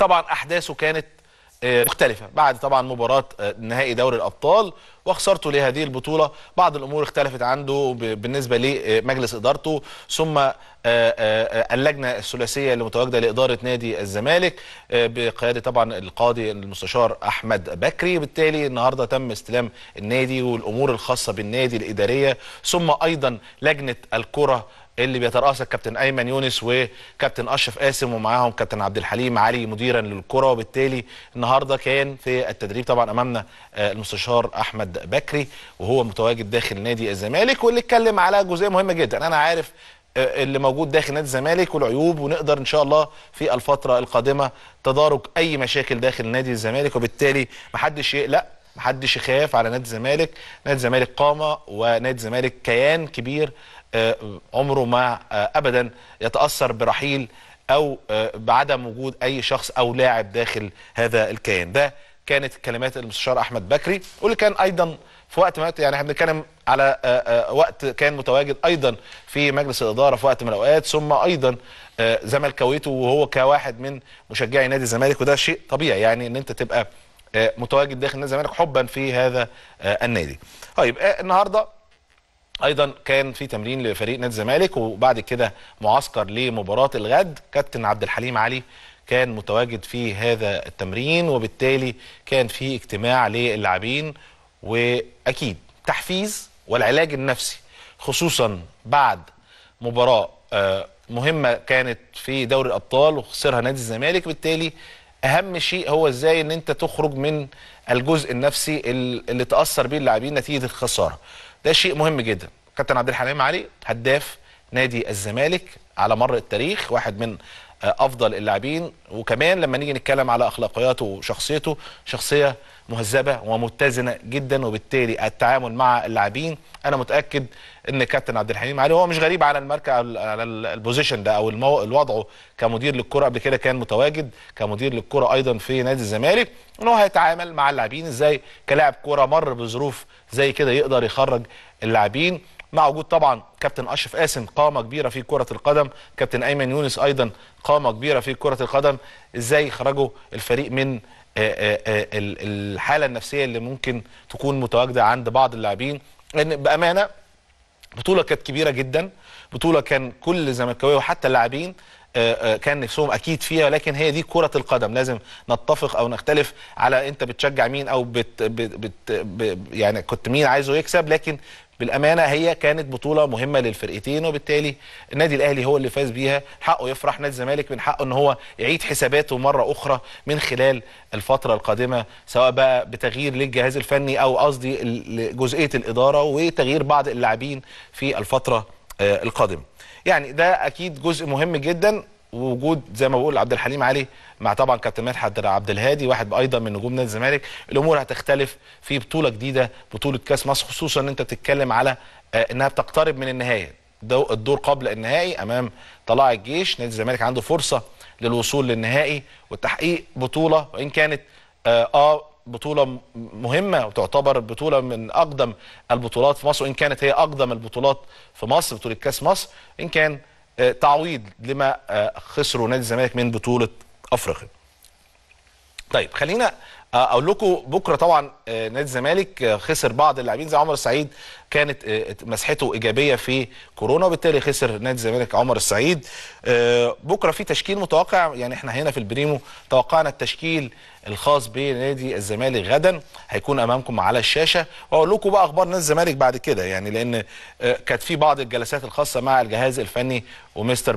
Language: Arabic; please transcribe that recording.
طبعا احداثه كانت آه، مختلفة بعد طبعا مباراة آه، نهائي دوري الأبطال وخسارته لهذه البطولة بعض الأمور اختلفت عنده بالنسبة لمجلس آه، إدارته ثم اللجنة الثلاثية اللي متواجدة لإدارة نادي الزمالك بقيادة طبعا القاضي المستشار أحمد بكري بالتالي النهاردة تم استلام النادي والأمور الخاصة بالنادي الإدارية ثم أيضا لجنة الكرة اللي بيترأسها الكابتن ايمن يونس وكابتن اشرف قاسم ومعاهم كابتن عبد الحليم علي مديرا للكره وبالتالي النهارده كان في التدريب طبعا امامنا آه، المستشار احمد بكري وهو متواجد داخل نادي الزمالك واللي اتكلم على جزئيه مهمه جدا انا عارف آه، اللي موجود داخل نادي الزمالك والعيوب ونقدر ان شاء الله في الفتره القادمه تدارك اي مشاكل داخل نادي الزمالك وبالتالي محدش يقلق محدش يخاف على نادي الزمالك نادي الزمالك قامه ونادي الزمالك كيان كبير آه، عمره ما آه، ابدا يتاثر برحيل او آه، بعدم وجود اي شخص او لاعب داخل هذا الكيان ده كانت كلمات المستشار احمد بكري واللي كان ايضا في وقت ما يعني احنا بنتكلم على وقت كان متواجد ايضا في مجلس الاداره في وقت من الاوقات ثم ايضا زملكاويته وهو كواحد من مشجعي نادي الزمالك وده شيء طبيعي يعني ان انت تبقى متواجد داخل نادي الزمالك حبا في هذا النادي. طيب النهارده ايضا كان في تمرين لفريق نادي الزمالك وبعد كده معسكر لمباراه الغد كابتن عبد الحليم علي كان متواجد في هذا التمرين وبالتالي كان في اجتماع للاعبين واكيد تحفيز والعلاج النفسي خصوصا بعد مباراه آه، مهمه كانت في دوري الابطال وخسرها نادي الزمالك بالتالي اهم شيء هو ازاي ان انت تخرج من الجزء النفسي اللي تاثر بيه اللاعبين نتيجه الخساره ده شيء مهم جدا كابتن عبد الحليم علي هداف نادي الزمالك على مر التاريخ واحد من آه، افضل اللاعبين وكمان لما نيجي نتكلم على اخلاقياته وشخصيته شخصيه مهذبه ومتزنه جدا وبالتالي التعامل مع اللاعبين انا متاكد ان كابتن عبد الحليم علي هو مش غريب على المركز على البوزيشن ده او المو... وضعه كمدير للكره قبل كده كان متواجد كمدير للكره ايضا في نادي الزمالك ان هو هيتعامل مع اللاعبين ازاي كلاعب كره مر بظروف زي كده يقدر يخرج اللاعبين مع وجود طبعا كابتن اشرف قاسم قامه كبيره في كره القدم كابتن ايمن يونس ايضا قامه كبيره في كره القدم ازاي خرجوا الفريق من آه، آه، آه، الحاله النفسيه اللي ممكن تكون متواجده عند بعض اللاعبين لان بامانه بطوله كانت كبيره جدا بطوله كان كل زملكاويه وحتى اللاعبين آه، آه، كان نفسهم اكيد فيها ولكن هي دي كره القدم لازم نتفق او نختلف على انت بتشجع مين او بت بت بت بت يعني كنت مين عايزه يكسب لكن بالامانه هي كانت بطوله مهمه للفرقتين وبالتالي النادي الاهلي هو اللي فاز بيها حقه يفرح نادي الزمالك من حقه ان هو يعيد حساباته مره اخرى من خلال الفتره القادمه سواء بقى بتغيير للجهاز الفني او قصدي جزئيه الاداره وتغيير بعض اللاعبين في الفتره آه، القادمه يعني ده اكيد جزء مهم جدا ووجود زي ما بقول عبد الحليم علي مع طبعا كابتن مدحت عبد الهادي واحد ايضا من نجوم نادي الزمالك الامور هتختلف في بطوله جديده بطوله كاس مصر خصوصا ان انت بتتكلم على آه، انها بتقترب من النهايه الدور قبل النهائي امام طلاع الجيش نادي الزمالك عنده فرصه للوصول للنهائي وتحقيق بطوله وان كانت اه, آه، بطولة مهمة وتعتبر بطولة من أقدم البطولات في مصر وإن كانت هي أقدم البطولات في مصر بطولة كاس مصر إن كان آه، تعويض لما آه، خسره نادي الزمالك من بطولة أفريقيا طيب خلينا اقول لكم بكره طبعا آه، نادي الزمالك آه، خسر بعض اللاعبين زي عمر السعيد كانت آه، مسحته ايجابيه في كورونا وبالتالي خسر نادي الزمالك عمر السعيد بكره في تشكيل متوقع يعني احنا هنا في البريمو توقعنا التشكيل الخاص بنادي الزمالك غدا هيكون امامكم على الشاشه واقول لكم بقى اخبار نادي الزمالك بعد كده يعني لان كانت في بعض الجلسات الخاصه مع الجهاز الفني ومستر